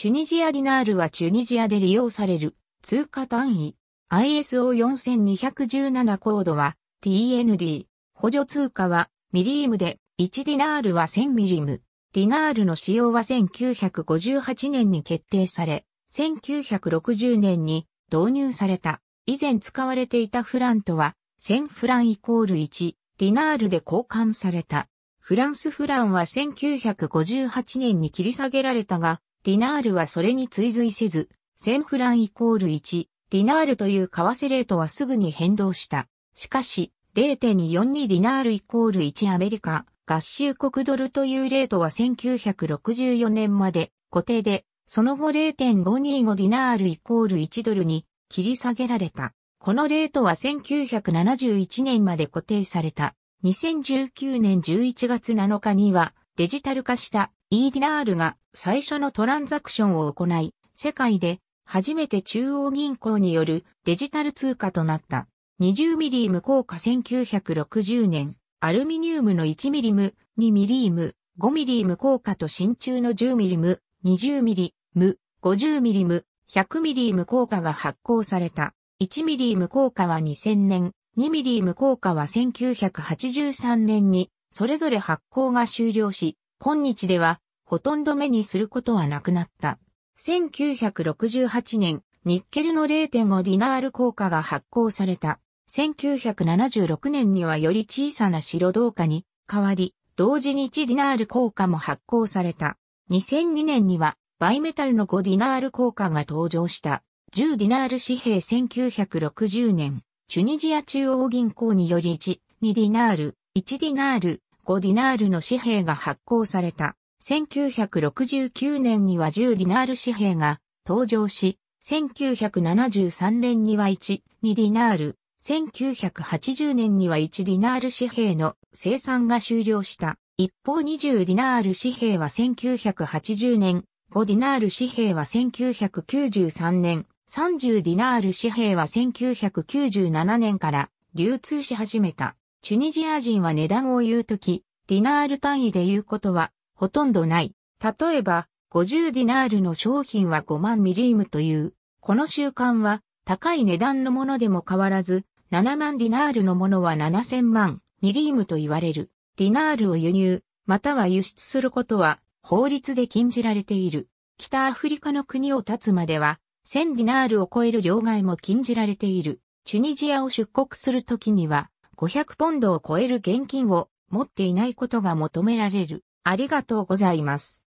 チュニジアディナールはチュニジアで利用される通貨単位 ISO4217 コードは TND 補助通貨はミリームで1ディナールは1000ミリム。ディナールの使用は1958年に決定され、1960年に導入された。以前使われていたフランとは1000フランイコール1ディナールで交換された。フランスフランは1958年に切り下げられたが、ディナールはそれに追随せず、センフランイコール1、ディナールという為替レートはすぐに変動した。しかし、0.42ディナールイコール1アメリカ、合衆国ドルというレートは1964年まで固定で、その後0.525ディナールイコール1ドルに切り下げられた。このレートは1971年まで固定された。2019年11月7日にはデジタル化したイーディナールが最初のトランザクションを行い、世界で初めて中央銀行によるデジタル通貨となった。20ミリーム果、貨1960年、アルミニウムの1ミリム、2ミリム、5ミリム効果と真鍮の10ミリム、20ミリム、50ミリム、100ミリム効果が発行された。1ミリム効果は2000年、2ミリム効果は1983年に、それぞれ発行が終了し、今日ではほとんど目にすることはなくなった。1968年、ニッケルの0.5ディナール効果が発行された。1976年にはより小さな白銅貨に変わり、同時に1ディナール効果も発行された。2002年にはバイメタルの5ディナール効果が登場した。10ディナール紙幣1960年、チュニジア中央銀行により1、2ディナール、1ディナール、5ディナールの紙幣が発行された。1969年には10ディナール紙幣が登場し、1973年には1、2ディナール、1980年には1ディナール紙幣の生産が終了した。一方20ディナール紙幣は1980年、5ディナール紙幣は1993年、30ディナール紙幣は1997年から流通し始めた。チュニジア人は値段を言うとき、ディナール単位で言うことはほとんどない。例えば、50ディナールの商品は5万ミリームという、この習慣は高い値段のものでも変わらず、7万ディナールのものは7000万ミリームと言われる。ディナールを輸入、または輸出することは法律で禁じられている。北アフリカの国を立つまでは、1000ディナールを超える両替も禁じられている。チュニジアを出国するときには、500ポンドを超える現金を持っていないことが求められる。ありがとうございます。